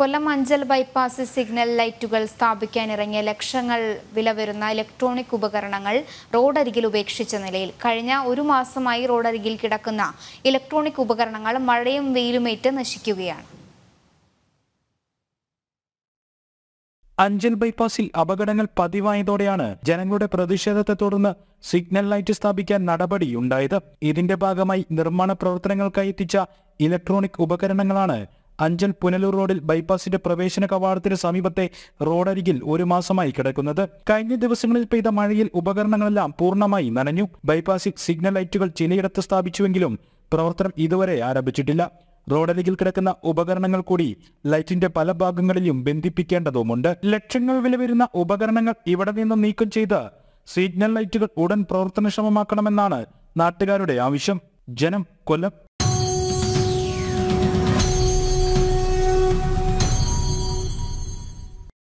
കൊല്ലം Anchal bypass signal ലൈറ്റുകൾ സ്ഥാപിക്കാനിറങ്ങിയ ലക്ഷങ്ങൾ വില വരുന്ന ഇലക്ട്രോണിക് ഉപകരണങ്ങൾ റോഡരികിൽ ഉപേക്ഷിച്ച നിലയിൽ കഴിഞ്ഞ ഒരു മാസമായി റോഡരികിൽ കിടക്കുന്ന ഇലക്ട്രോണിക് ഉപകരണങ്ങൾ മഴയും വെയിലുമേറ്റ് നശിക്കുകയാണ് അഞ്ചൽ ബൈപ്പാസിൽ അപകടങ്ങൾ പതിവായതോടെയാണ് ജനങ്ങളുടെ പ്രതിഷേധത്തെ തുടർന്ന് സിഗ്നൽ ലൈറ്റ് സ്ഥാപിക്കാൻ നടപടിയുണ്ടായത് ഇതിന്റെ ഭാഗമായി നിർമ്മാണ പ്രവർത്തനങ്ങൾക്കായി എത്തിച്ച ഇലക്ട്രോണിക് ഉപകരണങ്ങളാണ് അഞ്ചൽ പുനലൂർ റോഡിൽ ബൈപ്പാസിന്റെ പ്രവേശന കവാടത്തിന് സമീപത്തെ റോഡരികിൽ ഒരു മാസമായി കിടക്കുന്നത് കഴിഞ്ഞ ദിവസങ്ങളിൽ പെയ്ത മഴയിൽ ഉപകരണങ്ങളെല്ലാം പൂർണ്ണമായി നനഞ്ഞു ബൈപ്പാസിൽ സിഗ്നൽ ലൈറ്റുകൾ ചിലയിടത്ത് സ്ഥാപിച്ചുവെങ്കിലും പ്രവർത്തനം ഇതുവരെ ആരംഭിച്ചിട്ടില്ല റോഡരികിൽ കിടക്കുന്ന ഉപകരണങ്ങൾ കൂടി ലൈറ്റിന്റെ പല ഭാഗങ്ങളിലും ബന്ധിപ്പിക്കേണ്ടതുമുണ്ട് ലക്ഷങ്ങൾ വില വരുന്ന ഉപകരണങ്ങൾ ഇവിടെ നിന്ന് നീക്കം ചെയ്ത് സിഗ്നൽ ലൈറ്റുകൾ ഉടൻ പ്രവർത്തനക്ഷമമാക്കണമെന്നാണ് നാട്ടുകാരുടെ ആവശ്യം ജനം കൊല്ലം